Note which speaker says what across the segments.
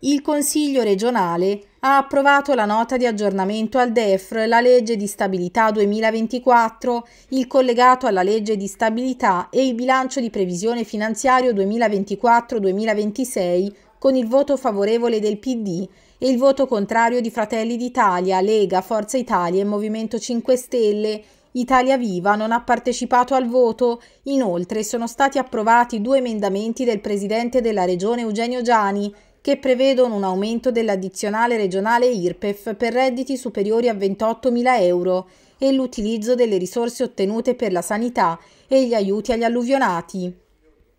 Speaker 1: Il Consiglio regionale ha approvato la nota di aggiornamento al DEFR, la legge di stabilità 2024, il collegato alla legge di stabilità e il bilancio di previsione finanziario 2024-2026 con il voto favorevole del PD e il voto contrario di Fratelli d'Italia, Lega, Forza Italia e Movimento 5 Stelle Italia Viva non ha partecipato al voto. Inoltre sono stati approvati due emendamenti del presidente della regione Eugenio Giani che prevedono un aumento dell'addizionale regionale IRPEF per redditi superiori a 28.000 euro e l'utilizzo delle risorse ottenute per la sanità e gli aiuti agli alluvionati.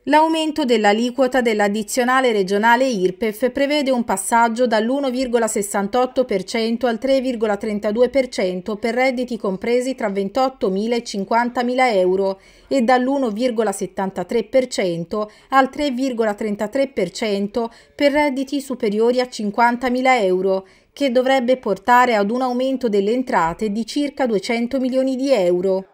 Speaker 1: L'aumento dell'aliquota dell'addizionale regionale IRPEF prevede un passaggio dall'1,68% al 3,32% per redditi compresi tra 28.000 e 50.000 euro e dall'1,73% al 3,33% per redditi superiori a 50.000 euro, che dovrebbe portare ad un aumento delle entrate di circa 200 milioni di euro.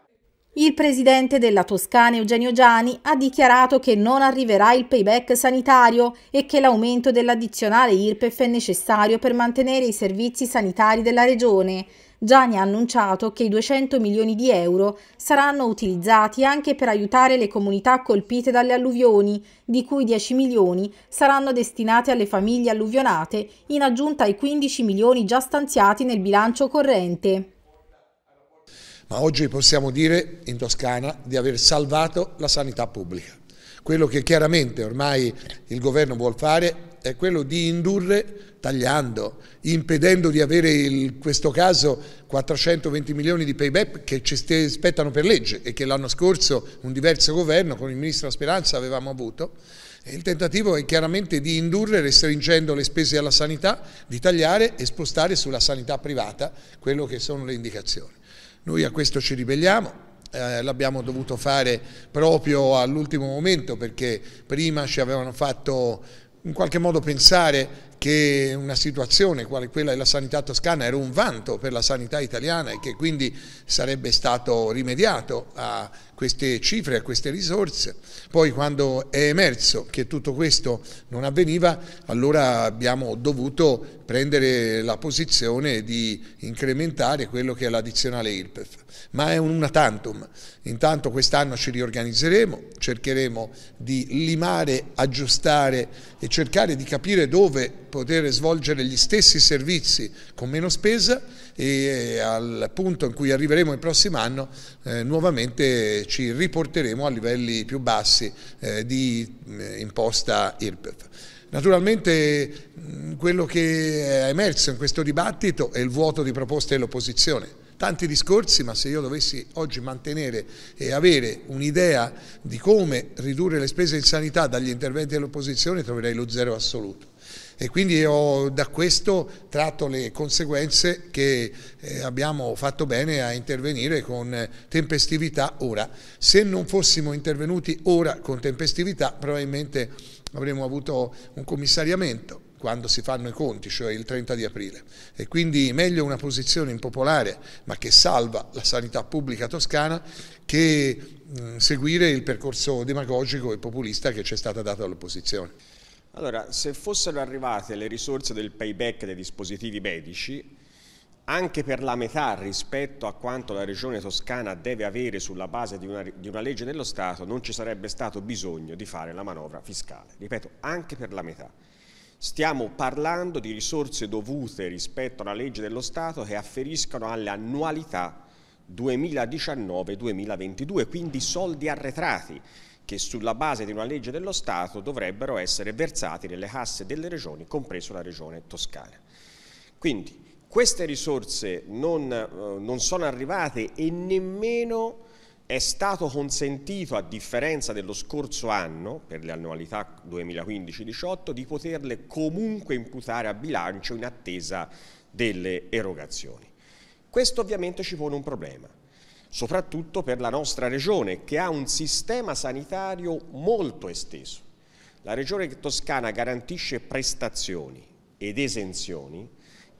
Speaker 1: Il presidente della Toscana Eugenio Giani ha dichiarato che non arriverà il payback sanitario e che l'aumento dell'addizionale IRPEF è necessario per mantenere i servizi sanitari della regione. Gianni ha annunciato che i 200 milioni di euro saranno utilizzati anche per aiutare le comunità colpite dalle alluvioni, di cui 10 milioni saranno destinati alle famiglie alluvionate, in aggiunta ai 15 milioni già stanziati nel bilancio corrente
Speaker 2: ma oggi possiamo dire in Toscana di aver salvato la sanità pubblica. Quello che chiaramente ormai il governo vuole fare è quello di indurre tagliando, impedendo di avere in questo caso 420 milioni di payback che ci spettano per legge e che l'anno scorso un diverso governo con il ministro Speranza avevamo avuto. Il tentativo è chiaramente di indurre, restringendo le spese alla sanità, di tagliare e spostare sulla sanità privata quello che sono le indicazioni. Noi a questo ci ribelliamo, eh, l'abbiamo dovuto fare proprio all'ultimo momento perché prima ci avevano fatto in qualche modo pensare che una situazione quale quella della sanità toscana era un vanto per la sanità italiana e che quindi sarebbe stato rimediato a queste cifre, a queste risorse. Poi quando è emerso che tutto questo non avveniva, allora abbiamo dovuto prendere la posizione di incrementare quello che è l'addizionale IRPEF. Ma è una tantum. Intanto quest'anno ci riorganizzeremo, cercheremo di limare, aggiustare e cercare di capire dove poter svolgere gli stessi servizi con meno spesa e eh, al punto in cui arriveremo il prossimo anno eh, nuovamente ci riporteremo a livelli più bassi eh, di eh, imposta IRPEF. Naturalmente mm, quello che è emerso in questo dibattito è il vuoto di proposte dell'opposizione tanti discorsi, ma se io dovessi oggi mantenere e avere un'idea di come ridurre le spese in sanità dagli interventi dell'opposizione troverei lo zero assoluto e quindi ho da questo tratto le conseguenze che eh, abbiamo fatto bene a intervenire con tempestività ora. Se non fossimo intervenuti ora con tempestività probabilmente avremmo avuto un commissariamento quando si fanno i conti, cioè il 30 di aprile. E quindi meglio una posizione impopolare, ma che salva la sanità pubblica toscana, che mh, mm, seguire il percorso demagogico e populista che ci è stato dato dall'opposizione.
Speaker 3: Allora, se fossero arrivate le risorse del payback dei dispositivi medici, anche per la metà rispetto a quanto la regione toscana deve avere sulla base di una, di una, legge dello Stato non ci sarebbe stato bisogno di fare la manovra fiscale, ripeto anche per la metà. Stiamo parlando di risorse dovute rispetto alla legge dello Stato che afferiscono alle annualità 2019-2022, quindi soldi arretrati che sulla base di una legge dello Stato dovrebbero essere versati nelle casse delle regioni, compreso la regione toscana. Quindi queste risorse non, eh, non sono arrivate e nemmeno è stato consentito, a differenza dello scorso anno, per le annualità 2015-18, di poterle comunque imputare a bilancio in attesa delle erogazioni. Questo ovviamente ci pone un problema, soprattutto per la nostra regione che ha un sistema sanitario molto esteso. La regione toscana garantisce prestazioni ed esenzioni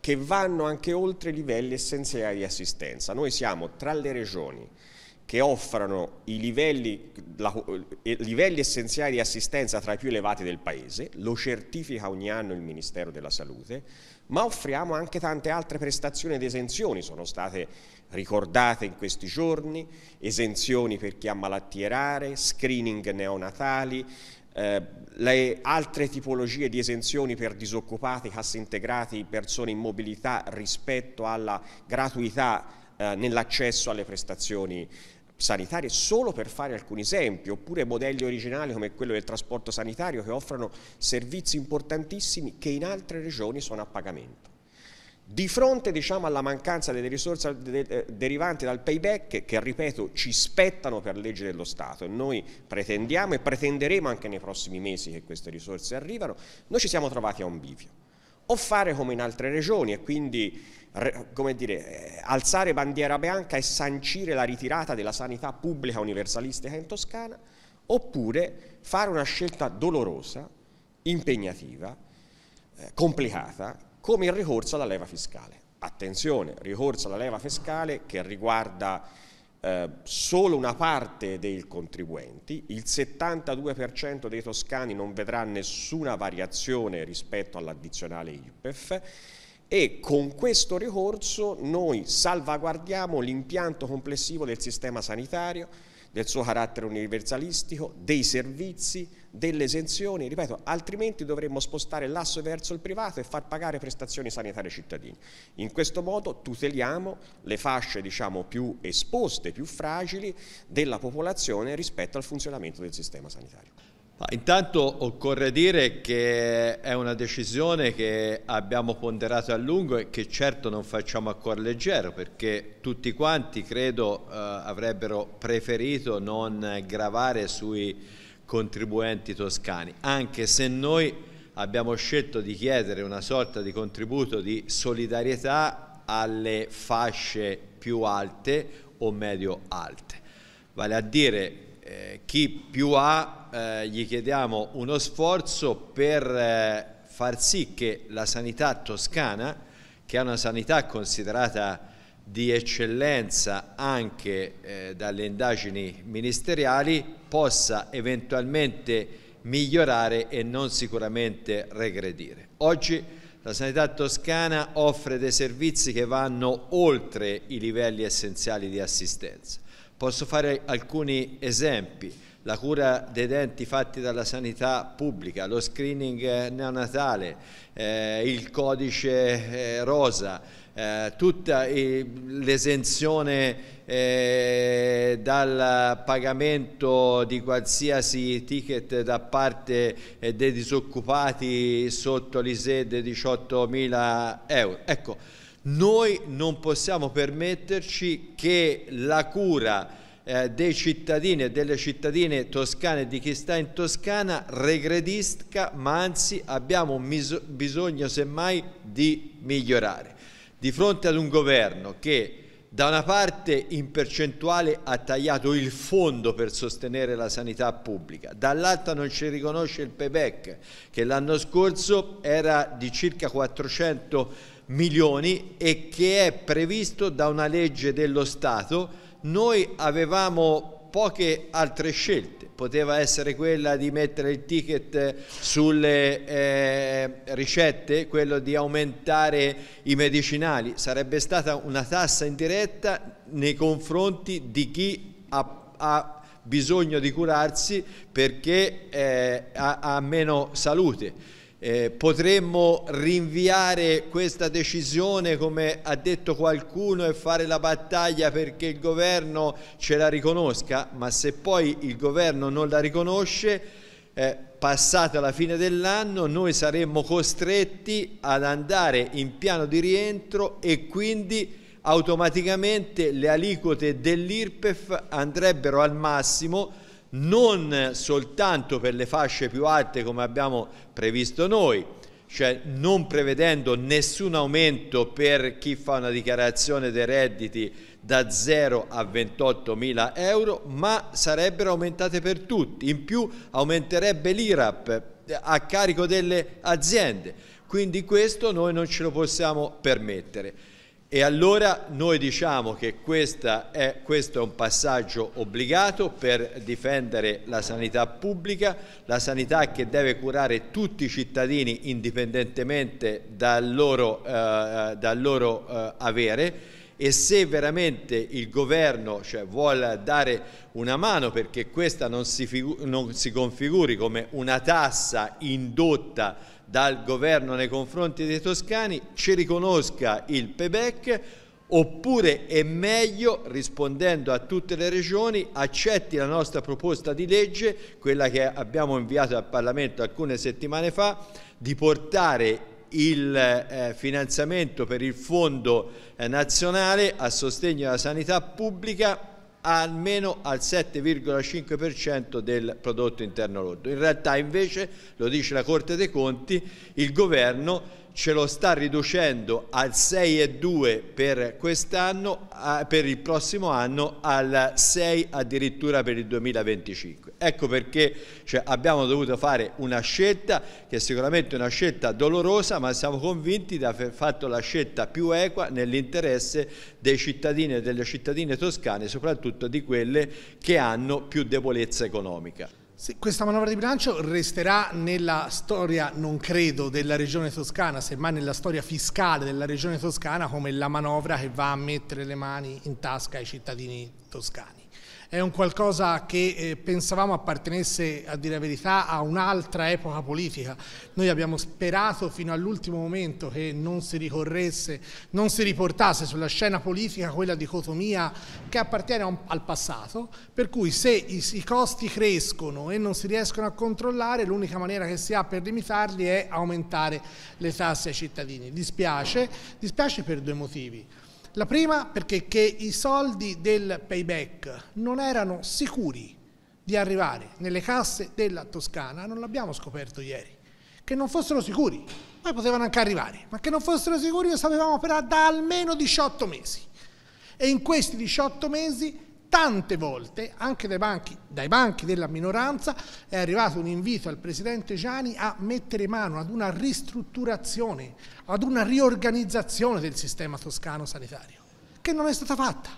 Speaker 3: che vanno anche oltre i livelli essenziali di assistenza. Noi siamo tra le regioni che offrono i livelli, la, eh, livelli, essenziali di assistenza tra i più elevati del Paese, lo certifica ogni anno il Ministero della Salute, ma offriamo anche tante altre prestazioni ed esenzioni, sono state ricordate in questi giorni, esenzioni per chi ha malattie rare, screening neonatali, eh, le altre tipologie di esenzioni per disoccupati, cassi integrati, persone in mobilità rispetto alla gratuità eh, nell'accesso alle prestazioni sanitarie solo per fare alcuni esempi, oppure modelli originali come quello del trasporto sanitario che offrono servizi importantissimi che in altre regioni sono a pagamento. Di fronte diciamo, alla mancanza delle risorse derivanti dal payback, che, ripeto ci spettano per legge dello Stato e noi pretendiamo e pretenderemo anche nei prossimi mesi che queste risorse arrivano, noi ci siamo trovati a un bivio. O fare come in altre regioni e quindi dire, eh, alzare bandiera bianca e sancire la ritirata della sanità pubblica universalistica in Toscana, oppure fare una scelta dolorosa, impegnativa, eh, complicata come il ricorso alla leva fiscale. Attenzione, ricorso alla leva fiscale che riguarda eh, solo una parte dei contribuenti, il 72% dei toscani non vedrà nessuna variazione rispetto all'addizionale IPEF e con questo ricorso noi salvaguardiamo l'impianto complessivo del sistema sanitario, del suo carattere universalistico, dei servizi, delle esenzioni, ripeto, altrimenti dovremmo spostare l'asso verso il privato e far pagare prestazioni sanitarie ai cittadini. In questo modo tuteliamo le fasce diciamo, più esposte, più fragili della popolazione rispetto al funzionamento del sistema sanitario.
Speaker 4: Intanto occorre dire che è una decisione che abbiamo ponderato a lungo e che certo non facciamo a cuor leggero perché tutti quanti credo eh, avrebbero preferito non gravare sui contribuenti toscani, anche se noi abbiamo scelto di chiedere una sorta di contributo di solidarietà alle fasce più alte o medio alte, vale a dire eh, chi più ha eh, gli chiediamo uno sforzo per eh, far sì che la sanità toscana, che è una sanità considerata di eccellenza anche eh, dalle indagini ministeriali, possa eventualmente migliorare e non sicuramente regredire. Oggi la sanità toscana offre dei servizi che vanno oltre i livelli essenziali di assistenza. Posso fare alcuni esempi, la cura dei denti fatti dalla sanità pubblica, lo screening eh, neonatale, eh, il codice eh, rosa, eh, tutta eh, l'esenzione eh, dal pagamento di qualsiasi ticket da parte eh, dei disoccupati sotto l'ISE dei 18.000 euro. Ecco, noi non possiamo permetterci che la cura eh, dei cittadini e delle cittadine toscane e di chi sta in Toscana regredisca, ma anzi abbiamo bisogno semmai di migliorare. Di fronte ad un governo che da una parte in percentuale ha tagliato il fondo per sostenere la sanità pubblica, dall'altra non ci riconosce il payback che l'anno scorso era di circa 400 milioni milioni e che è previsto da una legge dello Stato, noi avevamo poche altre scelte, poteva essere quella di mettere il ticket sulle eh, ricette, quello di aumentare i medicinali, sarebbe stata una tassa indiretta nei confronti di chi ha, ha bisogno di curarsi perché eh, ha, ha meno salute eh, potremmo rinviare questa decisione come ha detto qualcuno e fare la battaglia perché il governo ce la riconosca, ma se poi il governo non la riconosce, eh, passata la fine dell'anno noi saremmo costretti ad andare in piano di rientro e quindi automaticamente le aliquote dell'IRPEF andrebbero al massimo non soltanto per le fasce più alte come abbiamo previsto noi, cioè non prevedendo nessun aumento per chi fa una dichiarazione dei redditi da 0 a 28 mila euro, ma sarebbero aumentate per tutti, in più aumenterebbe l'IRAP a carico delle aziende, quindi questo noi non ce lo possiamo permettere. E allora noi diciamo che è, questo è un passaggio obbligato per difendere la sanità pubblica, la sanità che deve curare tutti i cittadini indipendentemente dal loro, eh, dal loro eh, avere e se veramente il governo cioè, vuole dare una mano perché questa non si, non si configuri come una tassa indotta dal governo nei confronti dei toscani ci riconosca il payback oppure è meglio, rispondendo a tutte le regioni, accetti la nostra proposta di legge, quella che abbiamo inviato al Parlamento alcune settimane fa, di portare il eh, finanziamento per il fondo eh, nazionale a sostegno della sanità pubblica almeno al 7,5% del prodotto interno lordo. In realtà invece, lo dice la Corte dei Conti, il governo ce lo sta riducendo al 6,2 per quest'anno, per il prossimo anno al 6 addirittura per il 2025. Ecco perché cioè, abbiamo dovuto fare una scelta che è sicuramente una scelta dolorosa ma siamo convinti di aver fatto la scelta più equa nell'interesse dei cittadini e delle cittadine toscane, soprattutto di quelle che hanno più debolezza economica.
Speaker 5: Sì, questa manovra di bilancio resterà nella storia, non credo, della regione toscana, semmai nella storia fiscale della regione toscana come la manovra che va a mettere le mani in tasca ai cittadini toscani è un qualcosa che eh, pensavamo appartenesse, a dire la verità, a un'altra epoca politica. Noi abbiamo sperato fino all'ultimo momento che non si ricorresse, non si riportasse sulla scena politica quella dicotomia che appartiene un, al passato, per cui se i, i costi crescono e non si riescono a controllare, l'unica maniera che si ha per limitarli è aumentare le tasse ai cittadini. Dispiace, dispiace per due motivi. La prima perché che i soldi del payback non erano sicuri di arrivare nelle casse della Toscana, non l'abbiamo scoperto ieri, che non fossero sicuri, poi potevano anche arrivare, ma che non fossero sicuri lo sapevamo però da almeno 18 mesi. E in questi 18 mesi tante volte, anche dai banchi, dai banchi, della minoranza, è arrivato un invito al Presidente Gianni a mettere mano ad una ristrutturazione, ad una riorganizzazione del sistema toscano sanitario, che non è stata fatta.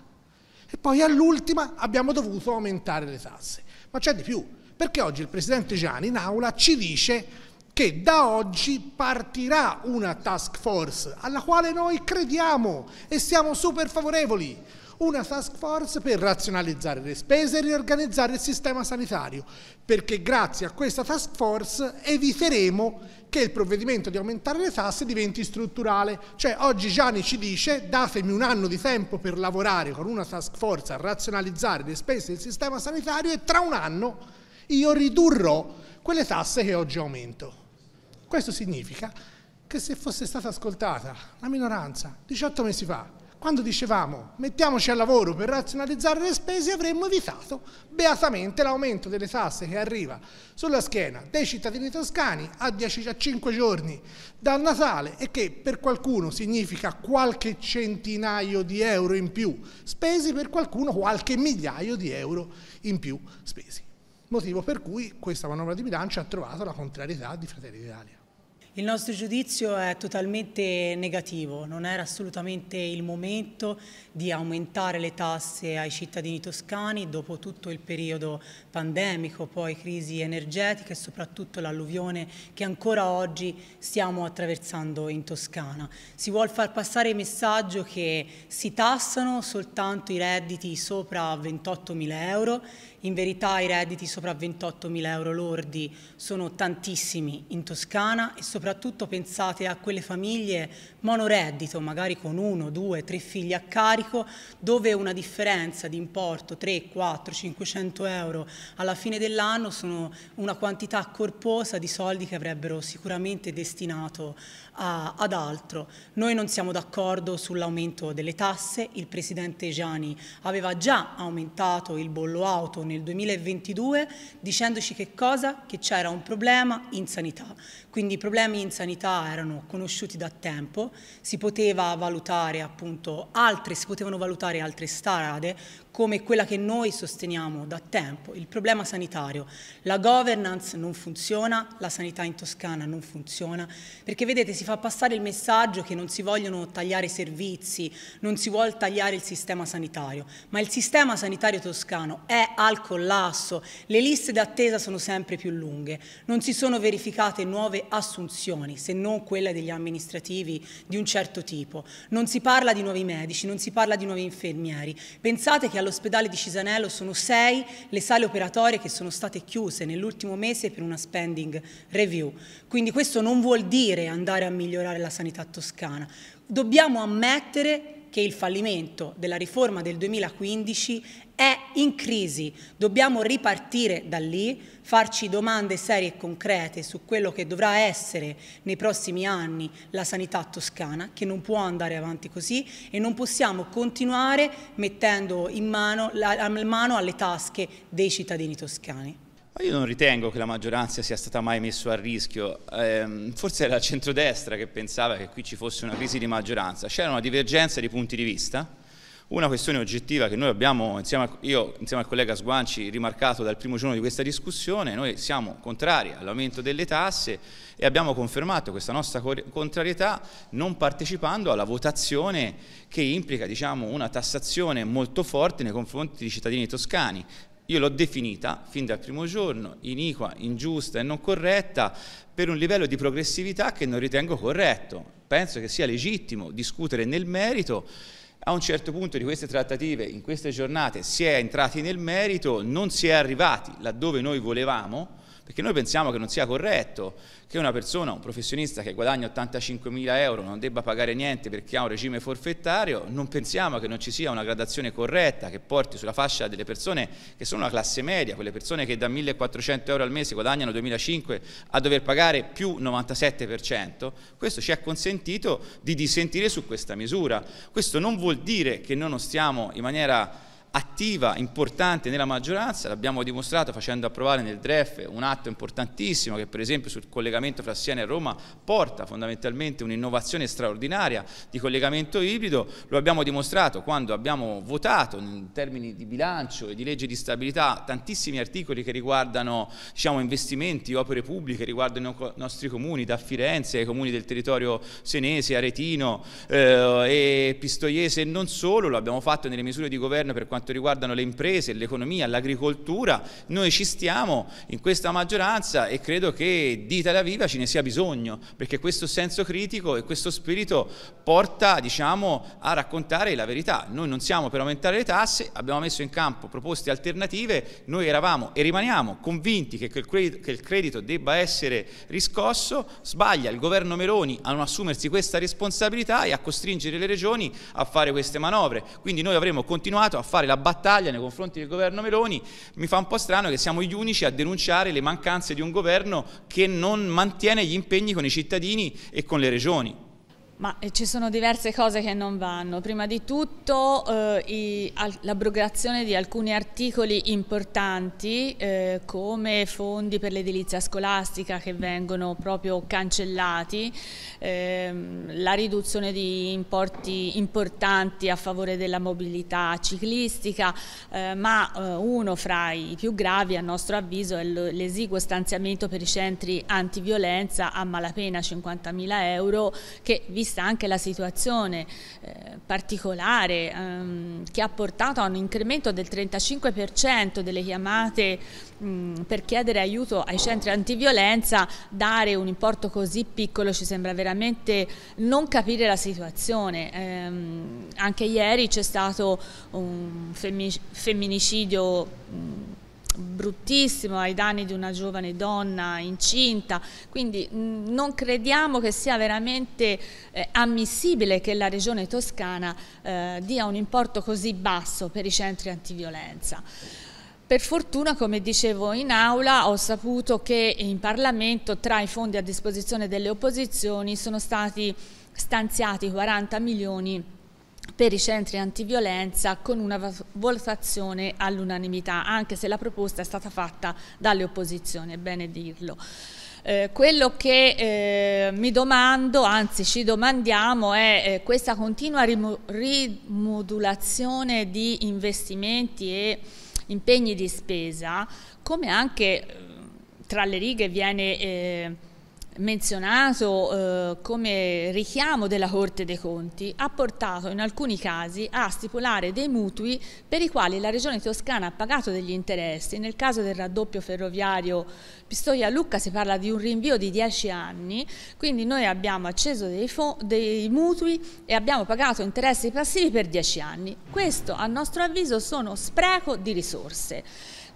Speaker 5: E poi all'ultima abbiamo dovuto aumentare le tasse. Ma c'è di più, perché oggi il Presidente Gianni in aula ci dice che da oggi partirà una task force alla quale noi crediamo e siamo super favorevoli una task force per razionalizzare le spese e riorganizzare il sistema sanitario, perché grazie a questa task force eviteremo che il provvedimento di aumentare le tasse diventi strutturale. Cioè oggi Gianni ci dice datemi un anno di tempo per lavorare con una task force a razionalizzare le spese del sistema sanitario e tra un anno io ridurrò quelle tasse che oggi aumento. Questo significa che se fosse stata ascoltata la minoranza 18 mesi fa, quando dicevamo mettiamoci al lavoro per razionalizzare le spese avremmo evitato beatamente l'aumento delle tasse che arriva sulla schiena dei cittadini toscani a, 5 giorni dal Natale e che per qualcuno significa qualche centinaio di euro in più spesi, per qualcuno qualche migliaio di euro in più spesi. Motivo per cui questa manovra di bilancio ha trovato la contrarietà di Fratelli d'Italia.
Speaker 6: Il nostro giudizio è totalmente negativo, non era assolutamente il momento di aumentare le tasse ai cittadini toscani dopo tutto il periodo pandemico, poi crisi energetica e soprattutto l'alluvione che ancora oggi stiamo attraversando in Toscana. Si vuole far passare il messaggio che si tassano soltanto i redditi sopra 28 mila euro in verità i redditi sopra 28.000 euro lordi sono tantissimi in Toscana e soprattutto pensate a quelle famiglie monoreddito, magari con uno, due, tre figli a carico, dove una differenza di importo 3, 4, 500 euro alla fine dell'anno sono una quantità corposa di soldi che avrebbero sicuramente destinato a, ad altro. Noi non siamo d'accordo sull'aumento delle tasse, il Presidente Gianni aveva già aumentato il bollo auto nel 2022 dicendoci che cosa? Che c'era un problema in sanità. Quindi i problemi in sanità erano conosciuti da tempo, si poteva valutare appunto altre, si potevano valutare altre strade, come quella che noi sosteniamo da tempo, il problema sanitario. La governance non funziona, la sanità in Toscana non funziona, perché vedete si fa passare il messaggio che non si vogliono tagliare i servizi, non si vuole tagliare il sistema sanitario, ma il sistema sanitario toscano è al collasso, le liste d'attesa sono sempre più lunghe, non si sono verificate nuove assunzioni, se non quelle degli amministrativi di un certo tipo, non si parla di nuovi medici, non si parla di nuovi infermieri. Pensate che allora all'ospedale di Cisanello sono sei le sale operatorie che sono state chiuse nell'ultimo mese per una spending review. Quindi questo non vuol dire andare a migliorare la sanità toscana. Dobbiamo ammettere che il fallimento della riforma del 2015 è in crisi. Dobbiamo ripartire da lì, farci domande serie e concrete su quello che dovrà essere nei prossimi anni la sanità toscana, che non può andare avanti così e non possiamo continuare mettendo in mano, la, mano alle tasche dei cittadini toscani
Speaker 7: io non ritengo che la maggioranza sia stata mai messa a rischio, eh, forse era la centrodestra che pensava che qui ci fosse una crisi di maggioranza, c'era una divergenza di punti di vista, una questione oggettiva che noi abbiamo, insieme a, io insieme al collega Sguanci, rimarcato dal primo giorno di questa discussione, noi siamo contrari all'aumento delle tasse e abbiamo confermato questa nostra contrarietà non partecipando alla votazione che implica diciamo, una tassazione molto forte nei confronti dei cittadini toscani, io l'ho definita fin dal primo giorno iniqua, ingiusta e non corretta per un livello di progressività che non ritengo corretto. Penso che sia legittimo discutere nel merito. A un certo punto di queste trattative, in queste giornate, si è entrati nel merito, non si è arrivati laddove noi volevamo perché noi pensiamo che non sia corretto che una persona, un professionista che guadagna 85.000 euro non debba pagare niente perché ha un regime forfettario, non pensiamo che non ci sia una gradazione corretta che porti sulla fascia delle persone che sono la classe media, quelle persone che da 1.400 euro al mese guadagnano 2.500 a dover pagare più 97%, questo ci ha consentito di dissentire su questa misura. Questo non vuol dire che noi non stiamo in maniera attiva, importante nella maggioranza, l'abbiamo dimostrato facendo approvare nel DREF un atto importantissimo che per esempio sul collegamento fra Siena e Roma porta fondamentalmente un'innovazione straordinaria di collegamento ibrido, lo abbiamo dimostrato quando abbiamo votato in termini di bilancio e di legge di stabilità tantissimi articoli che riguardano diciamo, investimenti, opere pubbliche, riguardano i nostri comuni, da Firenze ai comuni del territorio senese, aretino eh, e pistoiese e non solo, lo abbiamo fatto nelle misure di governo per quanto riguarda riguardano le imprese, l'economia, l'agricoltura, noi ci stiamo in questa maggioranza e credo che di Italia Viva ce ne sia bisogno, perché questo senso critico e questo spirito porta diciamo, a raccontare la verità. Noi non siamo per aumentare le tasse, abbiamo messo in campo proposte alternative, noi eravamo e rimaniamo convinti che il credito debba essere riscosso, sbaglia il governo Meloni a non assumersi questa responsabilità e a costringere le regioni a fare queste manovre. Quindi noi avremmo continuato a fare la battaglia battaglia nei confronti del governo Meloni, mi fa un po' strano che siamo gli unici a denunciare le mancanze di un governo che non mantiene gli impegni con i cittadini e con le regioni.
Speaker 8: Ma eh, ci sono diverse cose che non vanno. Prima di tutto eh, i, al, l'abrogazione di alcuni articoli importanti eh, come fondi per l'edilizia scolastica che vengono proprio cancellati, eh, la riduzione di importi importanti a favore della mobilità ciclistica, eh, ma eh, uno fra i più gravi a nostro avviso è l'esiguo stanziamento per i centri antiviolenza a malapena 50.000 euro che vi vista anche la situazione eh, particolare ehm, che ha portato a un incremento del 35% delle chiamate mh, per chiedere aiuto ai centri antiviolenza, dare un importo così piccolo ci sembra veramente non capire la situazione. Ehm, anche ieri c'è stato un femminicidio mh, bruttissimo ai danni di una giovane donna incinta, quindi mh, mm, non crediamo che sia veramente eh, ammissibile che la regione toscana eh, dia un importo così basso per i centri antiviolenza. Per fortuna, come dicevo in aula, ho saputo che in Parlamento tra i fondi a disposizione delle opposizioni sono stati stanziati 40 milioni per i centri antiviolenza con una votazione all'unanimità, anche se la proposta è stata fatta dalle opposizioni, è bene dirlo. Eh, quello che eh, mi domando, anzi ci domandiamo, è eh, questa continua rimodulazione di investimenti e impegni di spesa, come anche eh, tra le righe viene eh, menzionato eh, come richiamo della Corte dei Conti ha portato in alcuni casi a stipulare dei mutui per i quali la Regione Toscana ha pagato degli interessi. Nel caso del raddoppio ferroviario Pistoia-Lucca si parla di un rinvio di 10 anni, quindi noi abbiamo acceso dei, dei mutui e abbiamo pagato interessi passivi per 10 anni. Questo a nostro avviso sono spreco di risorse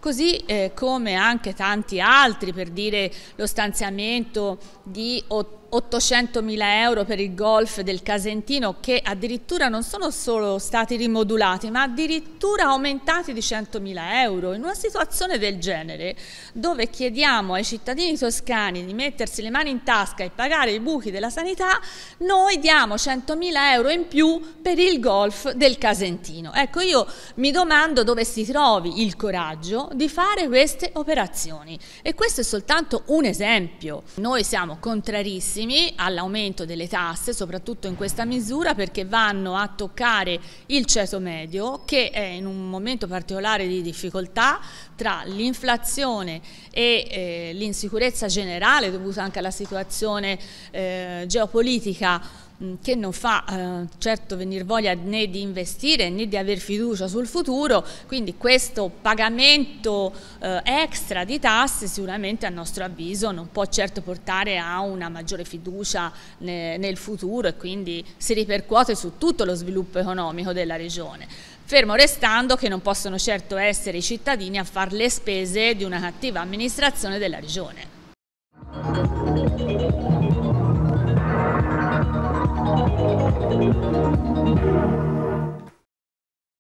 Speaker 8: così eh, come anche tanti altri, per dire lo stanziamento di 800.000 euro per il golf del Casentino che addirittura non sono solo stati rimodulati ma addirittura aumentati di 100.000 euro in una situazione del genere dove chiediamo ai cittadini toscani di mettersi le mani in tasca e pagare i buchi della sanità noi diamo 100.000 euro in più per il golf del Casentino ecco io mi domando dove si trovi il coraggio di fare queste operazioni. E questo è soltanto un esempio. Noi siamo contrarissimi all'aumento delle tasse, soprattutto in questa misura, perché vanno a toccare il ceto medio che è in un momento particolare di difficoltà tra l'inflazione e eh, l'insicurezza generale dovuta anche alla situazione eh, geopolitica Mm, che non fa eh, certo venire voglia né di investire né di avere fiducia sul futuro, quindi questo pagamento eh, extra di tasse sicuramente a nostro avviso non può certo portare a una maggiore fiducia ne, nel futuro e quindi si ripercuote su tutto lo sviluppo economico della regione. Fermo restando che non possono certo essere i cittadini a far le spese di una cattiva amministrazione della regione.
Speaker 6: thank you